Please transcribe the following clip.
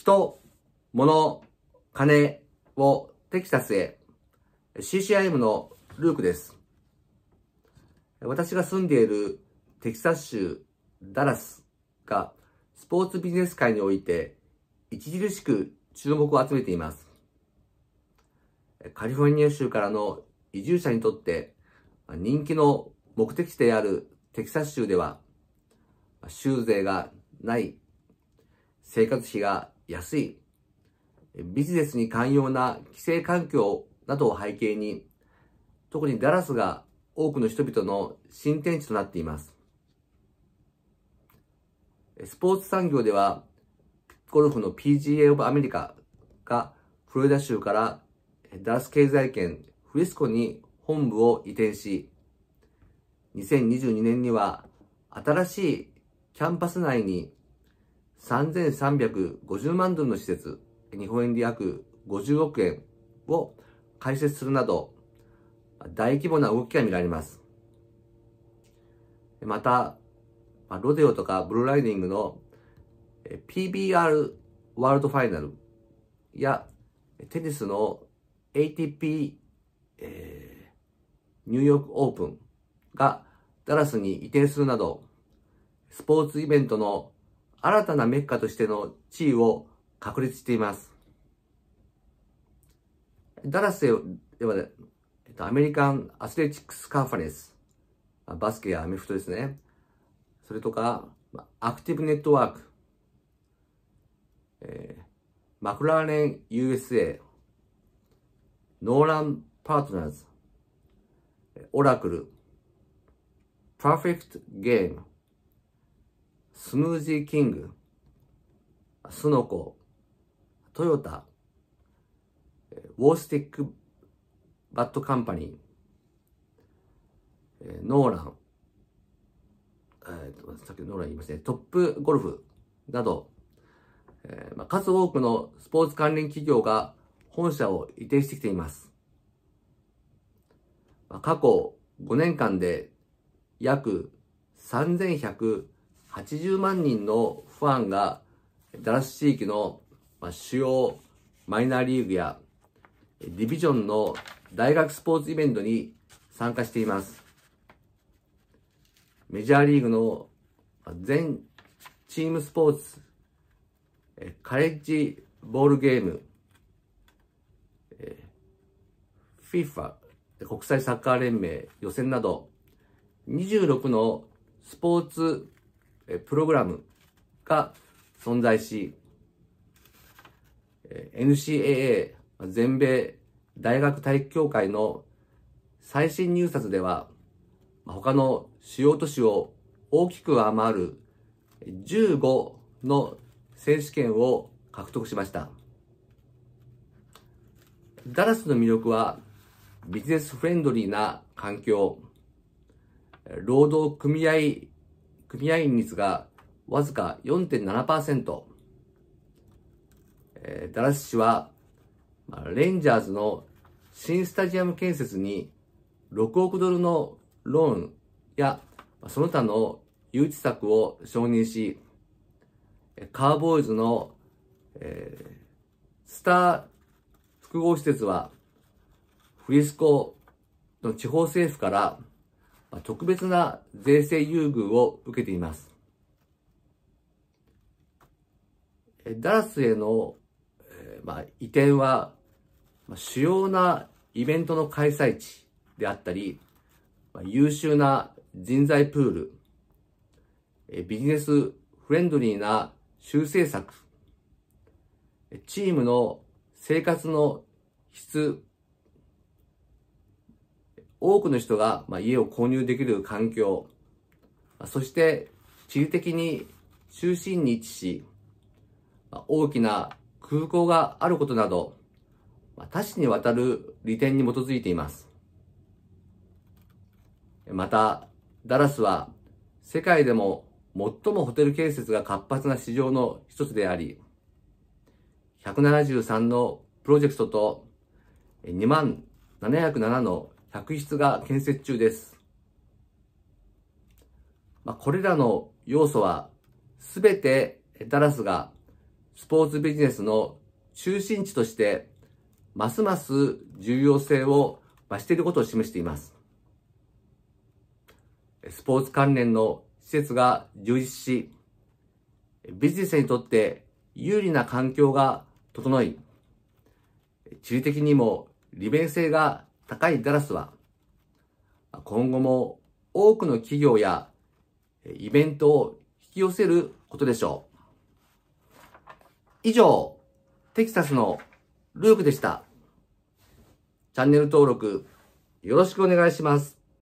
人、物、金をテキサスへ。CCIM のルークです。私が住んでいるテキサス州ダラスがスポーツビジネス界において著しく注目を集めています。カリフォルニア州からの移住者にとって人気の目的地であるテキサス州では州税がない生活費が安い、ビジネスに寛容な規制環境などを背景に、特にダラスが多くの人々の新天地となっています。スポーツ産業では、ゴルフの PGA of アメリカがフロリダ州からダラス経済圏フリスコに本部を移転し、2022年には新しいキャンパス内に3350万ドルの施設、日本円で約50億円を開設するなど、大規模な動きが見られます。また、ロデオとかブルーライディングの PBR ワールドファイナルやテニスの ATP、えー、ニューヨークオープンがダラスに移転するなど、スポーツイベントの新たなメッカとしての地位を確立しています。ダラスでは、ね、えっと、アメリカンアスレチックスカンファレンス、バスケやアメフトですね。それとか、アクティブネットワーク、えー、マクラーレン USA、ノーランパートナーズ、オラクル、パーフェクトゲーム、スムージーキング、スノコ、トヨタ、ウォースティックバットカンパニー、ノーラン、えー、さっきノーラン言いましたね、トップゴルフなど、えーまあ、数多くのスポーツ関連企業が本社を移転してきています。まあ、過去5年間で約3100 80万人のファンがダラス地域の主要マイナーリーグやディビジョンの大学スポーツイベントに参加しています。メジャーリーグの全チームスポーツ、カレッジボールゲーム、FIFA 国際サッカー連盟予選など26のスポーツプログラムが存在し、NCAA 全米大学体育協会の最新入札では、他の主要都市を大きく上回る15の選手権を獲得しました。ダラスの魅力はビジネスフレンドリーな環境、労働組合組合員率がわずか4.7%、えー、ダラス市は、まあ、レンジャーズの新スタジアム建設に6億ドルのローンやその他の誘致策を承認し、カーボーイズの、えー、スター複合施設はフリスコの地方政府から特別な税制優遇を受けています。ダラスへの、えー、まあ、移転は、まあ、主要なイベントの開催地であったり、まあ、優秀な人材プール、えー、ビジネスフレンドリーな修正策、チームの生活の質多くの人が、まあ、家を購入できる環境、そして地理的に中心に位置し、大きな空港があることなど、多種にわたる利点に基づいています。また、ダラスは世界でも最もホテル建設が活発な市場の一つであり、173のプロジェクトと2万707の客室が建設中です。まあ、これらの要素はすべてダラスがスポーツビジネスの中心地としてますます重要性を増していることを示しています。スポーツ関連の施設が充実し、ビジネスにとって有利な環境が整い、地理的にも利便性が高いガラスは、今後も多くの企業やイベントを引き寄せることでしょう。以上、テキサスのループでした。チャンネル登録よろしくお願いします。